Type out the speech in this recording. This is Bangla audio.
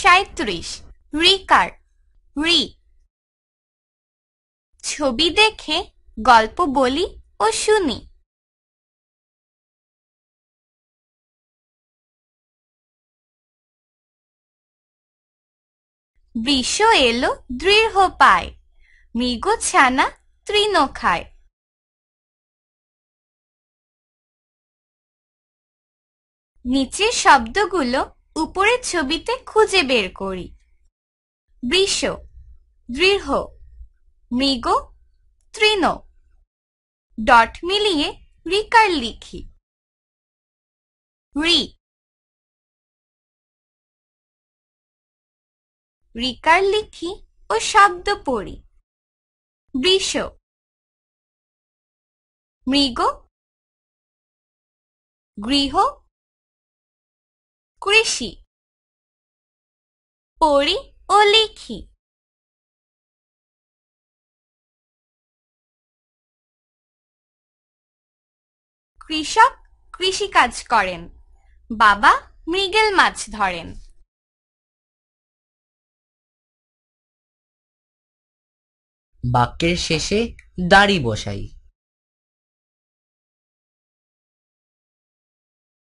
সাঁত্রিশ রিকার রি ছবি দেখে গল্প বলি ও শুনি বিশ্ব এলো দৃঢ় পায় মৃগ ছানা তৃণ খায় নিচের শব্দগুলো উপরের ছবিতে খুঁজে বের করি বৃষ দৃঢ় মৃগ তৃণ ডট মিলিয়ে রিকার লিখি রি রিকার লিখি ও শব্দ পড়ি বৃষ মৃগ গৃহ কৃষি পড়ি ও লিখি কৃষক কৃষি কাজ করেন বাবা মৃগেল মাছ ধরেন বাক্যের শেষে দাড়ি বসাই